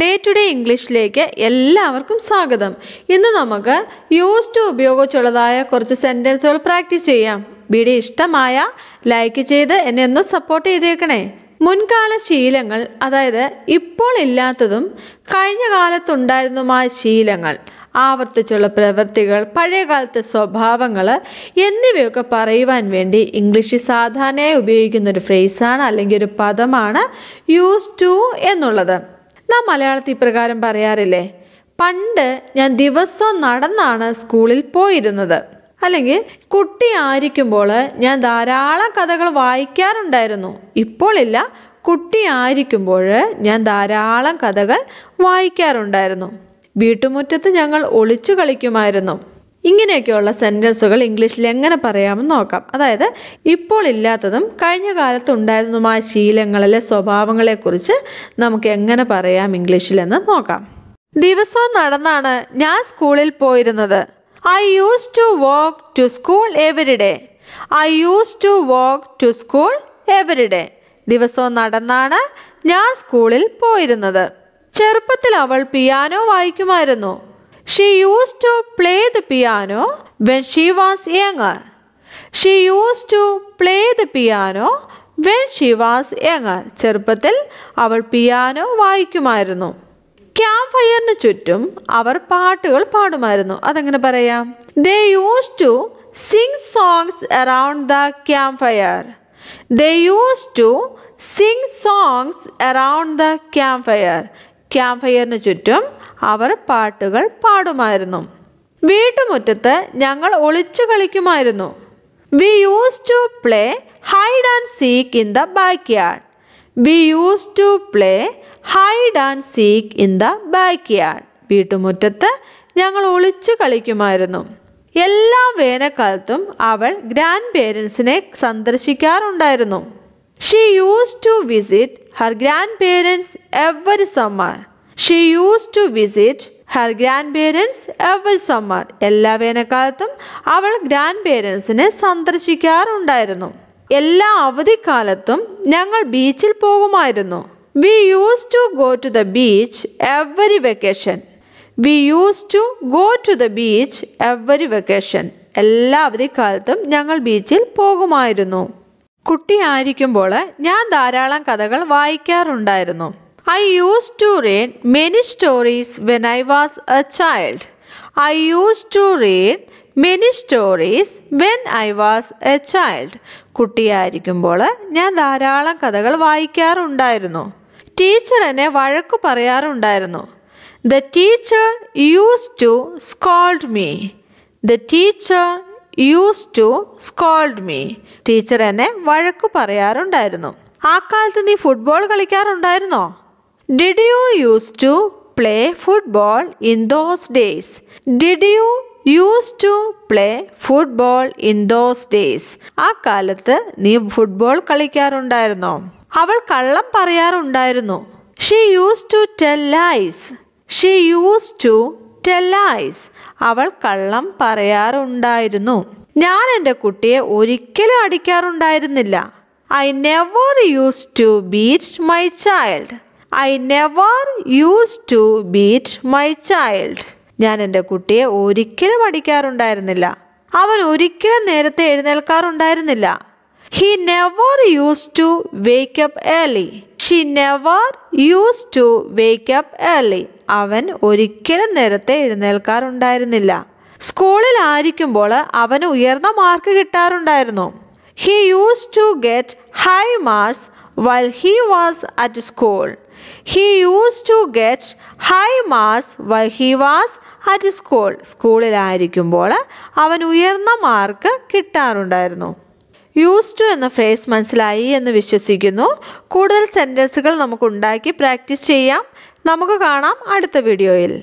Day to day ഇംഗ്ലീഷിലേക്ക് എല്ലാവർക്കും സ്വാഗതം ഇന്ന് നമുക്ക് യൂസ് ടു ഉപയോഗിച്ചുള്ളതായ കുറച്ച് സെൻറ്റൻസുകൾ പ്രാക്ടീസ് ചെയ്യാം വീഡിയോ ഇഷ്ടമായ ലൈക്ക് ചെയ്ത് എന്നെ ഒന്ന് സപ്പോർട്ട് ചെയ്തേക്കണേ മുൻകാല ശീലങ്ങൾ അതായത് ഇപ്പോൾ ഇല്ലാത്തതും കഴിഞ്ഞ കാലത്തുണ്ടായിരുന്നതുമായ ശീലങ്ങൾ ആവർത്തിച്ചുള്ള പ്രവൃത്തികൾ പഴയകാലത്തെ സ്വഭാവങ്ങൾ എന്നിവയൊക്കെ പറയുവാൻ വേണ്ടി ഇംഗ്ലീഷിൽ സാധാരണയായി ഉപയോഗിക്കുന്ന ഒരു ഫ്രേസാണ് അല്ലെങ്കിൽ ഒരു പദമാണ് യൂസ് ടു എന്നുള്ളത് നാം മലയാളത്തിൽ ഇപ്രകാരം പറയാറില്ലേ പണ്ട് ഞാൻ ദിവസവും നടന്നാണ് സ്കൂളിൽ പോയിരുന്നത് അല്ലെങ്കിൽ കുട്ടി ആയിരിക്കുമ്പോൾ ഞാൻ ധാരാളം കഥകൾ വായിക്കാറുണ്ടായിരുന്നു ഇപ്പോഴില്ല കുട്ടി ആയിരിക്കുമ്പോൾ ഞാൻ ധാരാളം കഥകൾ വായിക്കാറുണ്ടായിരുന്നു വീട്ടുമുറ്റത്ത് ഞങ്ങൾ ഒളിച്ചു കളിക്കുമായിരുന്നു ഇങ്ങനെയൊക്കെയുള്ള സെൻറ്റൻസുകൾ ഇംഗ്ലീഷിൽ എങ്ങനെ പറയാമെന്ന് നോക്കാം അതായത് ഇപ്പോൾ ഇല്ലാത്തതും കഴിഞ്ഞ കാലത്ത് ഉണ്ടായിരുന്നതുമായ ശീലങ്ങളിലെ സ്വഭാവങ്ങളെക്കുറിച്ച് നമുക്ക് എങ്ങനെ പറയാം ഇംഗ്ലീഷിലെന്ന് നോക്കാം ദിവസവും നടന്നാണ് ഞാൻ സ്കൂളിൽ പോയിരുന്നത് I use to walk to school day I use to walk to school day ദിവസവും നടന്നാണ് ഞാൻ സ്കൂളിൽ പോയിരുന്നത് ചെറുപ്പത്തിൽ അവൾ പിയാനോ വായിക്കുമായിരുന്നു She used to play the piano when she was younger. She used to play the piano when she was younger ചെറുപ്പത്തിൽ അവൾ പിയാനോ വായിക്കുമായിരുന്നു ക്യാമ്പ് ഫയറിന് ചുറ്റും അവർ പാട്ടുകൾ പാടുമായിരുന്നു അതെങ്ങനെ പറയാം they use to sing songs around the camp fire they use to sing songs around the camp fire camp ഫയറിന് ചുറ്റും അവർ പാട്ടുകൾ പാടുമായിരുന്നു വീട്ടുമുറ്റത്ത് ഞങ്ങൾ ഒളിച്ചു കളിക്കുമായിരുന്നു we use to play hide and seek in the back yard we use to play hide and seek in the back yard വീട്ടുമുറ്റത്ത് ഞങ്ങൾ ഒളിച്ചു കളിക്കുമായിരുന്നു എല്ലാ വേനൽക്കാലത്തും അവൾ ഗ്രാൻഡ് പേരൻസിനെ സന്ദർശിക്കാറുണ്ടായിരുന്നു she use to visit her grand parents every summer she use to visit her grand parents every summer എല്ലാ വേനൽക്കാലത്തും അവൾ ഗ്രാൻഡ് പേരൻസിനെ സന്ദർശിക്കാറുണ്ടായിരുന്നു എല്ലാ അവധിക്കാലത്തും ഞങ്ങൾ ബീച്ചിൽ പോകുമായിരുന്നു we use to go to the beach every vacation we use to go to the beach every vacation എല്ലാ അവധിക്കാലത്തും ഞങ്ങൾ ബീച്ചിൽ പോകുമായിരുന്നു കുട്ടിയായിരിക്കുമ്പോൾ ഞാൻ ധാരാളം കഥകൾ വായിക്കാറുണ്ടായിരുന്നു I use to read many stories when I was a child I use to read many stories when I was a child കുട്ടിയായിരിക്കുമ്പോൾ ഞാൻ ധാരാളം കഥകൾ വായിക്കാറുണ്ടായിരുന്നു ടീച്ചർ എന്നെ വഴക്ക് പറയാറുണ്ടായിരുന്നു the teacher use to scold me the teacher use to scold me teacher എന്നെ വഴക്ക് പറയാറുണ്ടായിരുന്നു ആ കാലത്ത് നീ ഫുട്ബോൾ കളിക്കാറുണ്ടായിരുന്നോ Did you used to play football in those days? Did you use to play football in those days ആ കാലത്ത് നീ ഫുട്ബോൾ കളിക്കാറുണ്ടായിരുന്നോ അവൾ കള്ളം പറയാറുണ്ടായിരുന്നു she use to tell lies she use to tell lies അവൾ കള്ളം പറയാറുണ്ടായിരുന്നു ഞാൻ എൻ്റെ കുട്ടിയെ ഒരിക്കലും അടിക്കാറുണ്ടായിരുന്നില്ല I never use to beat my child I never use to beat my child ഞാൻ എൻ്റെ കുട്ടിയെ ഒരിക്കലും അടിക്കാറുണ്ടായിരുന്നില്ല അവൻ ഒരിക്കലും നേരത്തെ എഴുന്നേൽക്കാറുണ്ടായിരുന്നില്ല he never use to wake up early she never use to wake up early അവൻ ഒരിക്കലും നേരത്തെ എഴുന്നേൽക്കാറുണ്ടായിരുന്നില്ല സ്കൂളിൽ ആയിരിക്കുമ്പോൾ അവന് ഉയർന്ന മാർക്ക് കിട്ടാറുണ്ടായിരുന്നു he use to get high marks while he was at school He used to get high marks while he was at school. സ്കൂളിലായിരിക്കുമ്പോൾ അവൻ ഉയർന്ന മാർക്ക് കിട്ടാറുണ്ടായിരുന്നു യൂസ് ടു എന്ന ഫ്രേസ് മനസ്സിലായി എന്ന് വിശ്വസിക്കുന്നു കൂടുതൽ സെൻറ്റൻസുകൾ നമുക്ക് ഉണ്ടാക്കി പ്രാക്ടീസ് ചെയ്യാം നമുക്ക് കാണാം അടുത്ത വീഡിയോയിൽ